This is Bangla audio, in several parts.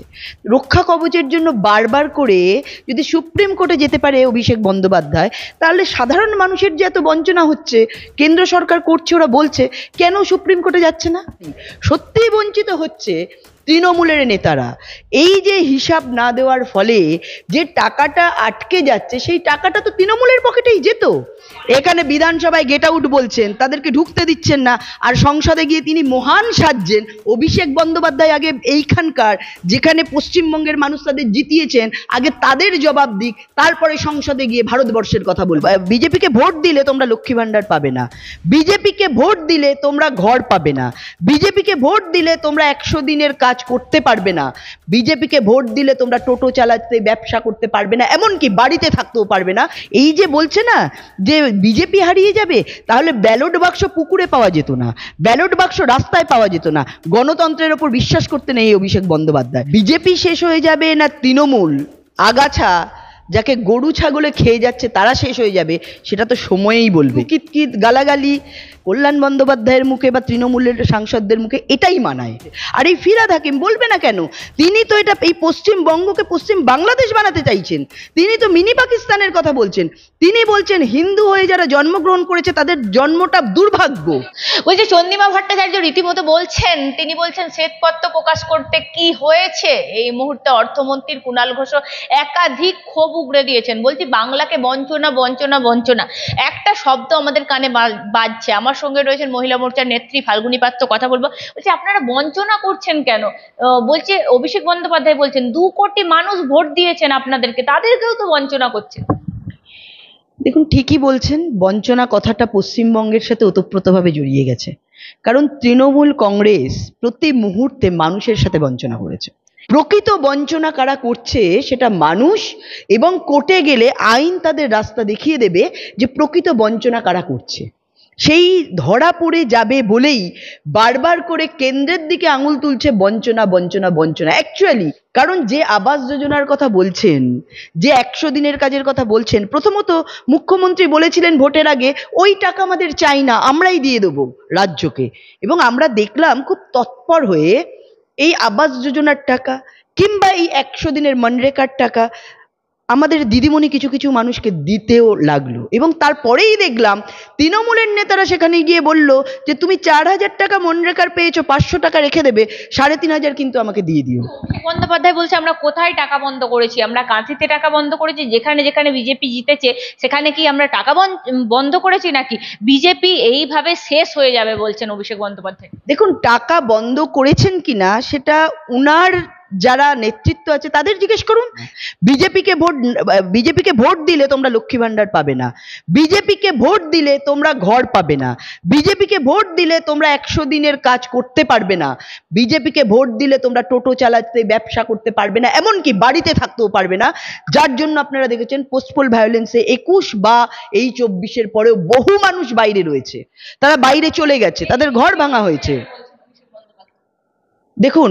আছে রক্ষা কবচের জন্য বারবার করে যদি সুপ্রিম কোর্টে যেতে পারে অভিষেক বন্দ্যোপাধ্যায় তাহলে সাধারণ মানুষের যে এত বঞ্চনা হচ্ছে কেন্দ্র সরকার করছে ওরা বলছে কেন সুপ্রিম কোর্টে যাচ্ছে না সত্যিই বঞ্চিত হচ্ছে তৃণমূলের নেতারা এই যে হিসাব না দেওয়ার ফলে যে টাকাটা আটকে যাচ্ছে সেই টাকাটা তো তৃণমূলের পকেটেই যেত এখানে বিধানসভায় গেট আউট বলছেন তাদেরকে ঢুকতে দিচ্ছেন না আর সংসদে গিয়ে তিনি মহান সাজছেন অভিষেক বন্দ্যোপাধ্যায় আগে এইখানকার যেখানে পশ্চিমবঙ্গের মানুষ তাদের জিতিয়েছেন আগে তাদের জবাব দিক তারপরে সংসদে গিয়ে ভারতবর্ষের কথা বলবো বিজেপিকে ভোট দিলে তোমরা লক্ষ্মী ভাণ্ডার পাবে না বিজেপিকে ভোট দিলে তোমরা ঘর পাবে না বিজেপিকে ভোট দিলে তোমরা একশো দিনের কাজ কাজ করতে পারবে না বিজেপিকে ভোট দিলে তোমরা টোটো চালাতে ব্যবসা করতে পারবে না এমনকি বাড়িতে থাকতেও পারবে না এই যে বলছে না যে বিজেপি হারিয়ে যাবে তাহলে ব্যালট বাক্স পুকুরে পাওয়া যেত না ব্যালট বাক্স রাস্তায় পাওয়া যেত না গণতন্ত্রের ওপর বিশ্বাস করতে নেই অভিষেক বন্দ্যোপাধ্যায় বিজেপি শেষ হয়ে যাবে না তৃণমূল আগাছা যাকে গরু ছাগলে খেয়ে যাচ্ছে তারা শেষ হয়ে যাবে সেটা তো সময়েই বলবে কিতকিত গালাগালি কল্যাণ বন্দ্যোপাধ্যায়ের মুখে বা তৃণমূলের সাংসদদের মুখে এটাই মানায় আর এই ফিরাদ হাকিম বলবে না কেন তিনি তো এটা এই পশ্চিমবঙ্গকে পশ্চিম বাংলাদেশ বানাতে চাইছেন তিনি তো মিনি পাকিস্তানের কথা বলছেন তিনি বলছেন হিন্দু হয়ে যারা জন্মগ্রহণ করেছে তাদের জন্মটা দুর্ভাগ্য ওই যে চন্দিমা ভট্টাচার্য রীতিমতো বলছেন তিনি বলছেন শ্বেতপত্র প্রকাশ করতে কি হয়েছে এই মুহূর্তে অর্থমন্ত্রীর কুণাল ঘোষ একাধিক ক্ষোভ উগড়ে দিয়েছেন বলছি বাংলাকে বঞ্চনা বঞ্চনা বঞ্চনা একটা শব্দ আমাদের কানে বাজছে আমার সঙ্গে রয়েছেন মহিলা মোর্চার নেত্রী ফাল্গুনী পাত্র কথা বলবো বলছি আপনারা বঞ্চনা করছেন কেন বলছে অভিষেক বন্দ্যোপাধ্যায় বলছেন দু কোটি মানুষ ভোট দিয়েছেন আপনাদেরকে তাদেরকেও তো বঞ্চনা করছেন দেখুন ঠিকই বলছেন বঞ্চনা কথাটা পশ্চিমবঙ্গের সাথে ওতপ্রোতভাবে জড়িয়ে গেছে কারণ তৃণমূল কংগ্রেস প্রতি মুহূর্তে মানুষের সাথে বঞ্চনা করেছে প্রকৃত বঞ্চনা কারা করছে সেটা মানুষ এবং কোর্টে গেলে আইন তাদের রাস্তা দেখিয়ে দেবে যে প্রকৃত বঞ্চনা কারা করছে সেই ধরা পড়ে যাবে বলেই বারবার করে কেন্দ্রের দিকে আঙুল তুলছে বঞ্চনা বঞ্চনা বঞ্চনা অ্যাকচুয়ালি কারণ যে আবাস যোজনার কথা বলছেন যে একশো দিনের কাজের কথা বলছেন প্রথমত মুখ্যমন্ত্রী বলেছিলেন ভোটের আগে ওই টাকা আমাদের চাই না আমরাই দিয়ে দেবো রাজ্যকে এবং আমরা দেখলাম খুব তৎপর হয়ে এই আবাস যোজনার টাকা কিংবা এই একশো দিনের মনরেগার টাকা আমাদের দিদিমণি কিছু কিছু মানুষকে দিতেও লাগলো এবং তারপরেই দেখলাম তৃণমূলের নেতারা সেখানে গিয়ে বলল যে তুমি চার হাজার টাকা মনরেকার পেয়েছো পাঁচশো টাকা রেখে দেবে সাড়ে তিন হাজার কিন্তু আমাকে দিয়ে দিও বন্দ্যোপাধ্যায় বলছে আমরা কোথায় টাকা বন্ধ করেছি আমরা কাঁথিতে টাকা বন্ধ করেছি যেখানে যেখানে বিজেপি জিতেছে সেখানে কি আমরা টাকা বন্ধ করেছি নাকি বিজেপি এইভাবে শেষ হয়ে যাবে বলছেন অভিষেক বন্দ্যোপাধ্যায় দেখুন টাকা বন্ধ করেছেন কিনা সেটা উনার যারা নেতৃত্ব আছে তাদের জিজ্ঞেস করুন বিজেপিকে ভোট বিজেপিকে ভোট দিলে তোমরা লক্ষ্মী ভাণ্ডার পাবে না বিজেপিকে ভোট দিলে তোমরা ঘর পাবে না বিজেপিকে ভোট দিলে তোমরা একশো দিনের কাজ করতে পারবে না বিজেপিকে ভোট দিলে তোমরা টোটো চালাতে ব্যবসা করতে পারবে না এমনকি বাড়িতে থাকতেও পারবে না যার জন্য আপনারা দেখেছেন পোস্টপোল ভায়োলেন্সে একুশ বা এই চব্বিশের পরেও বহু মানুষ বাইরে রয়েছে তারা বাইরে চলে গেছে তাদের ঘর ভাঙা হয়েছে দেখুন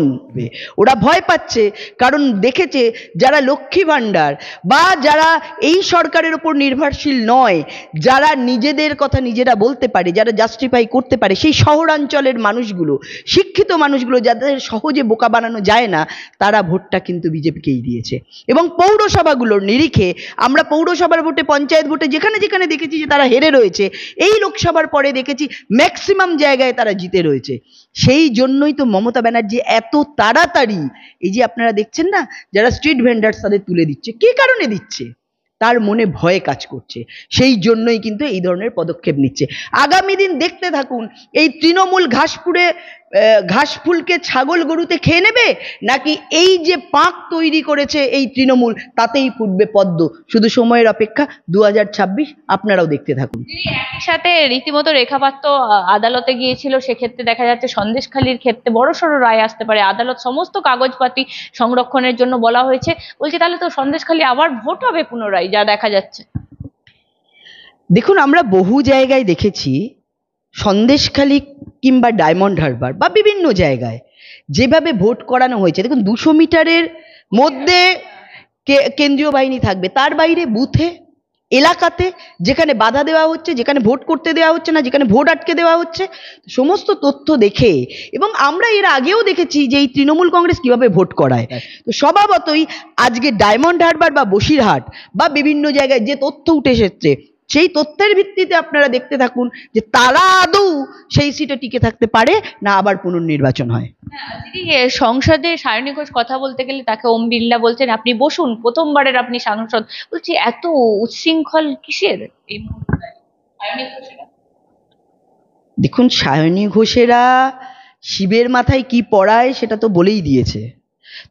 ওরা ভয় পাচ্ছে কারণ দেখেছে যারা লক্ষ্মী ভাণ্ডার বা যারা এই সরকারের ওপর নির্ভরশীল নয় যারা নিজেদের কথা নিজেরা বলতে পারে যারা জাস্টিফাই করতে পারে সেই শহরাঞ্চলের মানুষগুলো শিক্ষিত মানুষগুলো যাদের সহজে বোকা বানানো যায় না তারা ভোটটা কিন্তু বিজেপিকেই দিয়েছে এবং পৌরসভাগুলোর নিরিখে আমরা পৌরসভার ভোটে পঞ্চায়েত ভোটে যেখানে যেখানে দেখেছি যে তারা হেরে রয়েছে এই লোকসভার পরে দেখেছি ম্যাক্সিমাম জায়গায় তারা জিতে রয়েছে সেই জন্যই তো মমতা ব্যানার্জি যে এত তাড়াতাড়ি এই যে আপনারা দেখছেন না যারা স্ট্রিট ভেন্ডার্স তাদের তুলে দিচ্ছে কি কারণে দিচ্ছে তার মনে ভয়ে কাজ করছে সেই জন্যই কিন্তু এই ধরনের পদক্ষেপ নিচ্ছে আগামী দিন দেখতে থাকুন এই তৃণমূল ঘাসপুরে ঘাস ফুলকে ছাগল গরুতে খেয়ে নেবে নাকি এই যে পাঁক তৈরি করেছে এই তৃণমূল তাতেই ফুটবে পদ্ম শুধু সময়ের অপেক্ষা দু আপনারাও দেখতে থাকুন একই সাথে রীতিমতো রেখাপাত্র আদালতে গিয়েছিল সেক্ষেত্রে দেখা যাচ্ছে সন্দেশখালির ক্ষেত্রে বড় সড়ো রায় আসতে পারে আদালত সমস্ত কাগজপাতি সংরক্ষণের জন্য বলা হয়েছে বলছে তাহলে তো সন্দেশখালি আবার ভোট হবে পুনরায় যা দেখা যাচ্ছে দেখুন আমরা বহু জায়গায় দেখেছি সন্দেশখালী কিংবা ডায়মন্ড হারবার বা বিভিন্ন জায়গায় যেভাবে ভোট করানো হয়েছে দেখুন দুশো মিটারের মধ্যে কেন্দ্রীয় বাহিনী থাকবে তার বাইরে বুথে এলাকাতে যেখানে বাধা দেওয়া হচ্ছে যেখানে ভোট করতে দেওয়া হচ্ছে না যেখানে ভোট আটকে দেওয়া হচ্ছে সমস্ত তথ্য দেখে এবং আমরা এর আগেও দেখেছি যে এই তৃণমূল কংগ্রেস কিভাবে ভোট করায় তো স্বভাবতই আজকে ডায়মন্ড হারবার বা বসিরহাট বা বিভিন্ন জায়গায় যে তথ্য উঠে এসেছে সেই তথ্যের ভিত্তিতে আপনারা দেখতে থাকুন যে তারা আদৌ সেই সিটে টিকে থাকতে পারে না আবার পুনর্নির্বাচন হয় হ্যাঁ, সংসদে সায়নী ঘোষ কথা বলতে গেলে তাকে ওম বিড়লা বলছেন আপনি বসুন প্রথমবারের আপনি সাংসদ বলছি এত উচ্ছৃঙ্খল কিসের এই দেখুন সায়নী ঘোষেরা শিবের মাথায় কি পড়ায় সেটা তো বলেই দিয়েছে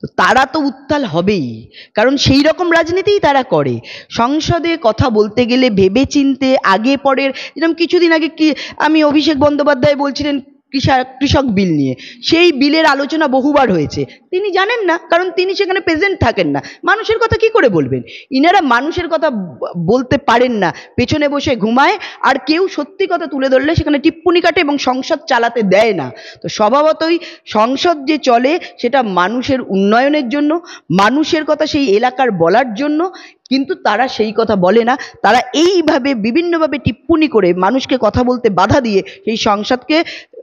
তো তারা তো উত্তাল হবেই কারণ সেই রকম রাজনীতিই তারা করে সংসদে কথা বলতে গেলে ভেবে চিনতে আগে পরের যেরকম কিছুদিন আগে কি আমি অভিষেক বন্দ্যোপাধ্যায় বলছিলেন কৃষক কৃষক বিল নিয়ে সেই বিলের আলোচনা বহুবার হয়েছে তিনি জানেন না কারণ তিনি সেখানে প্রেজেন্ট থাকেন না মানুষের কথা কি করে বলবেন ইনারা মানুষের কথা বলতে পারেন না পেছনে বসে ঘুমায় আর কেউ সত্যি কথা তুলে ধরলে সেখানে টিপ্পনি কাটে এবং সংসদ চালাতে দেয় না তো স্বভাবতই সংসদ যে চলে সেটা মানুষের উন্নয়নের জন্য মানুষের কথা সেই এলাকার বলার জন্য কিন্তু তারা সেই কথা বলে না তারা এইভাবে বিভিন্নভাবে টিপ্পনি করে মানুষকে কথা বলতে বাধা দিয়ে সেই সংসদকে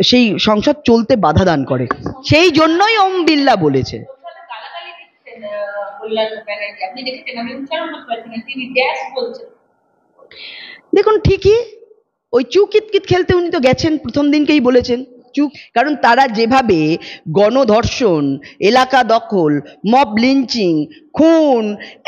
সেই সংসদ চলতে বাধা দান করে সেই জন্যই ওম বিল্লা বলেছে দেখুন ঠিকই ওই চুকিতকিত খেলতে উনি তো গেছেন প্রথম দিনকেই বলেছেন চুপ কারণ তারা যেভাবে গণধর্ষণ এলাকা দখল মব লিঞ্চিং খুন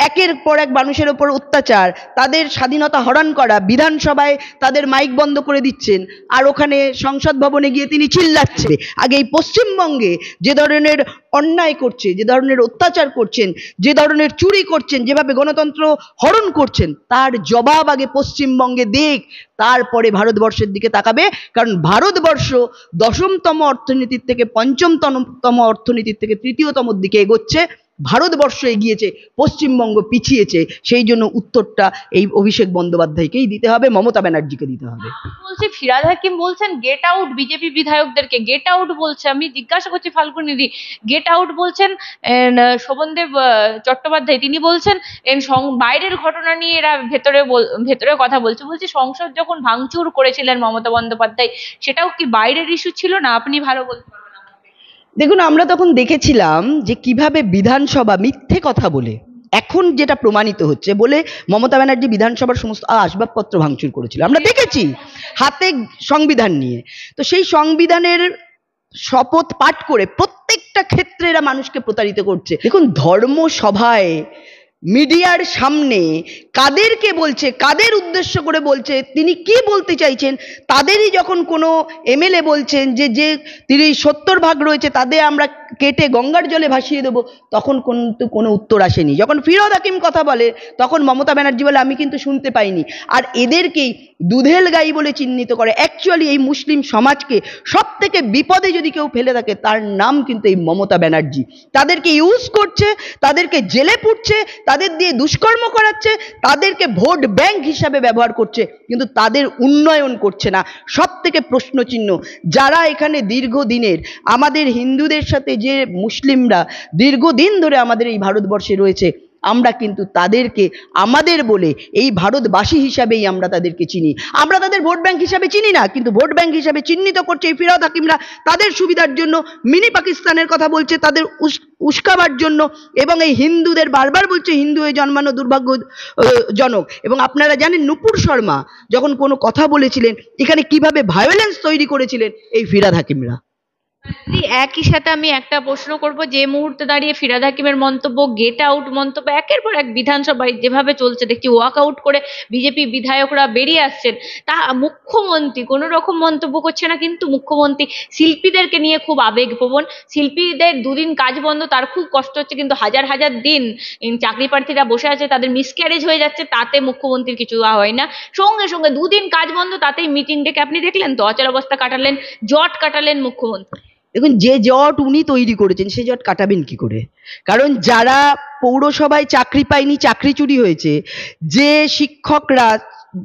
একের পর এক মানুষের ওপর অত্যাচার তাদের স্বাধীনতা হরণ করা বিধানসভায় তাদের মাইক বন্ধ করে দিচ্ছেন আর ওখানে সংসদ ভবনে গিয়ে তিনি চিল্লাচ্ছে আগে এই পশ্চিমবঙ্গে যে ধরনের অন্যায় করছে যে ধরনের অত্যাচার করছেন যে ধরনের চুরি করছেন যেভাবে গণতন্ত্র হরণ করছেন তার জবাব আগে পশ্চিমবঙ্গে দেখ তারপরে ভারতবর্ষের দিকে তাকাবে কারণ ভারতবর্ষ দশমতম অর্থনীতির থেকে পঞ্চমতম অর্থনীতির থেকে তৃতীয়তম দিকে এগোচ্ছে ভারতবর্ষ এগিয়েছে পশ্চিমবঙ্গ পিছিয়েছে সেই জন্য উত্তরটা এই অভিষেক বন্দ্যোপাধ্যায়কেই দিতে হবে মমতা ব্যানার্জিকে দিতে হবে বলছি ফিরাদ হাকিম বলছেন গেট আউট বিজেপি বিধায়কদেরকে গেট আউট বলছে আমি জিজ্ঞাসা করছি ফাল্গুনিদি গেট আউট বলছেন শোভনদেব চট্টোপাধ্যায় তিনি বলছেন বাইরের ঘটনা নিয়ে এরা ভেতরে ভেতরে কথা বলছে বলছি সংসদ যখন ভাঙচুর করেছিলেন মমতা বন্দ্যোপাধ্যায় সেটাও কি বাইরের ইস্যু ছিল না আপনি ভালো বলতে দেখুন আমরা তখন দেখেছিলাম যে কিভাবে বিধানসভা মিথ্যে কথা বলে এখন যেটা প্রমাণিত হচ্ছে বলে মমতা ব্যানার্জি বিধানসভার সমস্ত আসবাবপত্র ভাঙচুর করেছিল আমরা দেখেছি হাতে সংবিধান নিয়ে তো সেই সংবিধানের শপথ পাঠ করে প্রত্যেকটা ক্ষেত্রে এরা মানুষকে প্রতারিত করছে দেখুন ধর্মসভায় মিডিয়ার সামনে কাদেরকে বলছে কাদের উদ্দেশ্য করে বলছে তিনি কি বলতে চাইছেন তাদেরই যখন কোনো এমএলএ বলছেন যে যে তিনি সত্তর ভাগ রয়েছে তাদের আমরা কেটে গঙ্গার জলে ভাসিয়ে দেবো তখন কিন্তু কোনো উত্তর আসেনি যখন ফিরোদ হাকিম কথা বলে তখন মমতা ব্যানার্জি বলে আমি কিন্তু শুনতে পাইনি আর এদেরকেই দুধেল গাই বলে চিহ্নিত করে অ্যাকচুয়ালি এই মুসলিম সমাজকে সব থেকে বিপদে যদি কেউ ফেলে থাকে তার নাম কিন্তু এই মমতা ব্যানার্জি তাদেরকে ইউজ করছে তাদেরকে জেলে পুটছে তাদের দিয়ে দুষ্কর্ম করাচ্ছে তাদেরকে ভোট ব্যাংক হিসাবে ব্যবহার করছে কিন্তু তাদের উন্নয়ন করছে না সব থেকে প্রশ্নচিহ্ন যারা এখানে দীর্ঘদিনের আমাদের হিন্দুদের সাথে যে মুসলিমরা দীর্ঘদিন ধরে আমাদের এই ভারতবর্ষে রয়েছে আমরা কিন্তু তাদেরকে আমাদের বলে এই ভারতবাসী হিসাবেই আমরা তাদেরকে চিনি আমরা তাদের ভোট ব্যাংক হিসাবে চিনি না কিন্তু ভোট ব্যাংক হিসাবে চিহ্নিত করছে এই ফিরাদ হাকিমরা তাদের সুবিধার জন্য মিনি পাকিস্তানের কথা বলছে তাদের উস্কাবার জন্য এবং এই হিন্দুদের বারবার বলছে হিন্দু হয়ে জন্মানো দুর্ভাগ্যজনক এবং আপনারা জানেন নুপুর শর্মা যখন কোনো কথা বলেছিলেন এখানে কিভাবে ভায়োলেন্স তৈরি করেছিলেন এই ফিরাদ হাকিমরা একই সাথে আমি একটা প্রশ্ন করব যে মুহূর্তে দাঁড়িয়ে ফিরাদ হাকিমের মন্তব্য গেট আউট মন্তব্য একের পর এক বিধানসভায় যেভাবে চলছে দেখছি ওয়াক আউট করে বিজেপি বিধায়করা বেরিয়ে আসছেন তা মুখ্যমন্ত্রী কোনো রকম মন্তব্য করছে না কিন্তু মুখ্যমন্ত্রী শিল্পীদেরকে নিয়ে খুব আবেগপ্রবণ শিল্পীদের দুদিন কাজ বন্ধ তার খুব কষ্ট হচ্ছে কিন্তু হাজার হাজার দিন চাকরি প্রার্থীরা বসে আছে তাদের মিসক্যারেজ হয়ে যাচ্ছে তাতে মুখ্যমন্ত্রীর কিছু হয় না সঙ্গে সঙ্গে দুদিন কাজ বন্ধ তাতেই মিটিং ডেকে আপনি দেখলেন তো অচল অবস্থা কাটালেন জট কাটালেন মুখ্যমন্ত্রী দেখুন যে জট উনি তৈরি করেছেন সে জট কাটাবেন কি করে কারণ যারা পৌরসভায় চাকরি পায়নি চাকরি চুরি হয়েছে যে শিক্ষকরা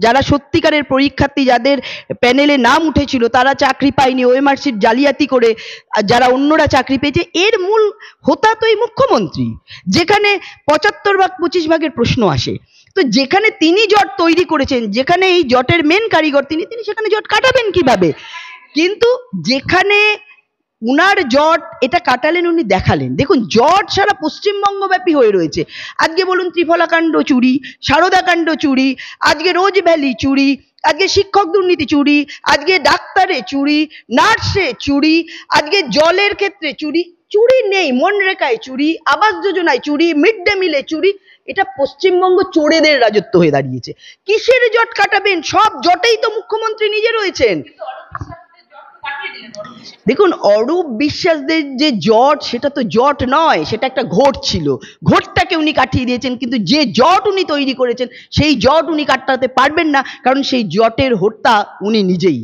যারা সত্যিকারের পরীক্ষার্থী যাদের প্যানেলে নাম উঠেছিল তারা চাকরি পায়নি ওএমআরসির জালিয়াতি করে যারা অন্যরা চাকরি পেয়েছে এর মূল হোতা তো এই মুখ্যমন্ত্রী যেখানে পঁচাত্তর ভাগ পঁচিশ ভাগের প্রশ্ন আসে তো যেখানে তিনি জট তৈরি করেছেন যেখানে এই জটের মেন কারিগর তিনি তিনি সেখানে জট কাটাবেন কিভাবে কিন্তু যেখানে উনার জট এটা কাটালেন উনি দেখালেন দেখুন জট সারা পশ্চিমবঙ্গব্যাপী হয়ে রয়েছে আজকে বলুন ত্রিফলাকাণ্ড চুরি সারদাকাণ্ড চুরি আজকে রোজ ভ্যালি চুরি আজকে শিক্ষক দুর্নীতি চুরি আজকে ডাক্তারে চুরি নার্সে চুরি আজকে জলের ক্ষেত্রে চুরি চুরি নেই মনরেখায় চুরি আবাস যোজনায় চুরি মিড ডে মিলে চুরি এটা পশ্চিমবঙ্গ চোরেদের রাজত্ব হয়ে দাঁড়িয়েছে কিসের জট কাটাবেন সব জটেই তো মুখ্যমন্ত্রী নিজে রয়েছেন দেখুন অরূপ বিশ্বাসদের যে জট সেটা তো জট নয় সেটা একটা ঘট ছিল ঘটটাকে উনি কাটিয়ে দিয়েছেন কিন্তু যে জট উনি তৈরি করেছেন সেই জট উনি কাটাতে পারবেন না কারণ সেই জটের হোটটা উনি নিজেই